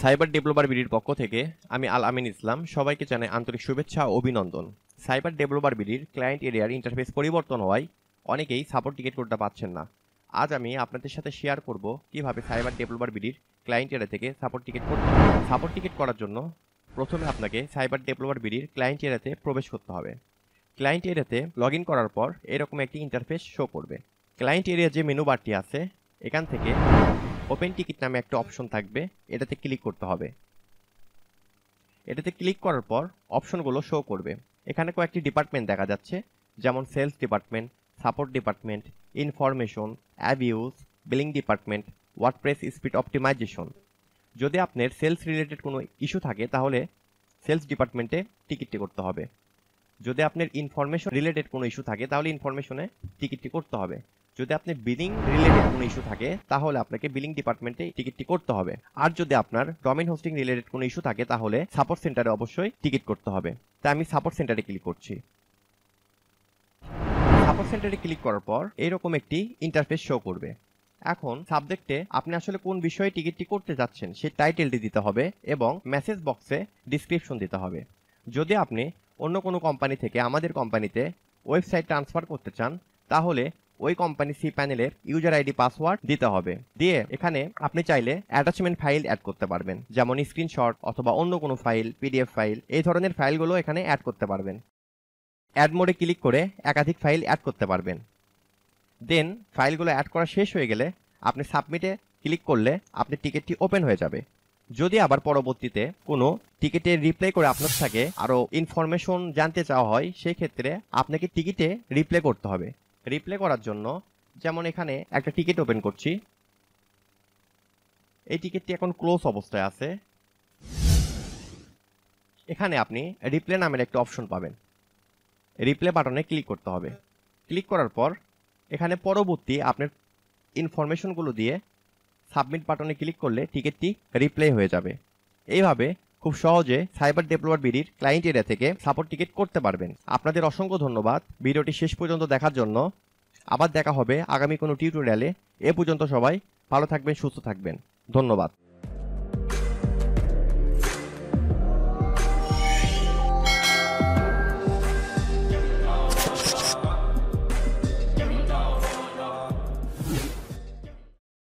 cyber developer বিডির পক্ষ থেকে আমি আল আমিন ইসলাম সবাইকে জানাই আন্তরিক শুভেচ্ছা ও অভিনন্দন সাইবার ডেভেলপার বিডির ক্লায়েন্ট এরিয়ার ইন্টারফেস পরিবর্তন হওয়ায় অনেকেই সাপোর্ট টিকিট করতে পারছেন না আজ আমি আপনাদের সাথে শেয়ার করব কিভাবে সাইবার ডেভেলপার বিডির ক্লায়েন্ট এরিয়া থেকে সাপোর্ট টিকিট করতে সাপোর্ট টিকিট করার জন্য প্রথমে আপনাকে সাইবার ডেভেলপার বিডির ক্লায়েন্ট এরিয়াতে প্রবেশ করতে হবে ক্লায়েন্ট এরিয়াতে লগ করার পর এরকম একটি ইন্টারফেস শো করবে ক্লায়েন্ট এরিয়া যে মেনু বারটি আছে এখান থেকে ওপেন টিকিট নামে একটা অপশন থাকবে এটাতে ক্লিক করতে হবে এটাতে ক্লিক করার পর অপশনগুলো শো করবে এখানে কয়েকটি ডিপার্টমেন্ট দেখা যাচ্ছে যেমন sales department support department information abuse billing department WordPress speed optimization যদি আপনার সেলস রিলেটেড কোনো ইস্যু থাকে তাহলে সেলস ডিপার্টমেন্টে টিকিটটি করতে হবে যদি আপনার ইনফরমেশন রিলেটেড কোনো ইস্যু থাকে তাহলে ইনফরমেশনে টিকিটটি করতে হবে যদি আপনি বিলিং রিলেটেড কোনো ইস্যু থাকে তাহলে আপনাকে বিলিং ডিপার্টমেন্টে টিকিটটি করতে হবে আর যদি আপনার ডোমেন হোস্টিং রিলেটেড কোনো ইস্যু থাকে তাহলে সাপোর্ট সেন্টারে অবশ্যই টিকিট করতে হবে তাই আমি সাপোর্ট সেন্টারে ক্লিক করছি সাপোর্ট সেন্টারে ক্লিক করার পর এরকম একটি ইন্টারফেস শো করবে এখন সাবজেক্টে আপনি আসলে কোন বিষয়ে টিকিটটি করতে যাচ্ছেন সেই টাইটেলটি দিতে হবে এবং মেসেজ বক্সে ডিসক্রিপশন দিতে হবে যদি আপনি অন্য কোনো কোম্পানি থেকে আমাদের কোম্পানিতে ওয়েবসাইট ট্রান্সফার করতে চান তাহলে ওই কোম্পানি সি প্যানেলের ইউজার আইডি পাসওয়ার্ড দিতে হবে দিয়ে এখানে আপনি চাইলে অ্যাটাচমেন্ট ফাইল অ্যাড করতে পারবেন যেমন স্ক্রিনশট অথবা অন্য কোনো ফাইল পিডিএফ ফাইল এই ধরনের ফাইলগুলো এখানে অ্যাড করতে পারবেন অ্যাড মোডে ক্লিক করে একাধিক ফাইল অ্যাড করতে পারবেন দেন ফাইলগুলো অ্যাড করা শেষ হয়ে গেলে আপনি সাবমিটে ক্লিক করলে আপনি টিকিটটি ওপেন হয়ে যাবে যদি আবার পরবর্তীতে কোনো টিকিটে রিপ্লে করে আপনার সাথে আরও ইনফরমেশন জানতে চাওয়া হয় সেই ক্ষেত্রে আপনাকে টিকিটে রিপ্লে করতে হবে রিপ্লে করার জন্য যেমন এখানে একটা টিকিট ওপেন করছি এই টিকিটটি এখন ক্লোজ অবস্থায় আছে এখানে আপনি রিপ্লে নামের একটা অপশন পাবেন রিপ্লে বাটনে ক্লিক করতে হবে ক্লিক করার পর এখানে পরবর্তী আপনার ইনফরমেশনগুলো দিয়ে সাবমিট বাটনে ক্লিক করলে টিকিটটি রিপ্লে হয়ে যাবে এইভাবে খুব সহজে সাইবার ডেভেলপার বিডির ক্লায়েন্ট এরিয়া থেকে সাপোর্ট টিকিট করতে পারবেন আপনাদের অসংখ্য ধন্যবাদ ভিডিওটি শেষ পর্যন্ত দেখার জন্য আবার দেখা হবে আগামী কোনো টিউটোরিয়ালে এ পর্যন্ত সবাই ভালো থাকবেন সুস্থ থাকবেন ধন্যবাদ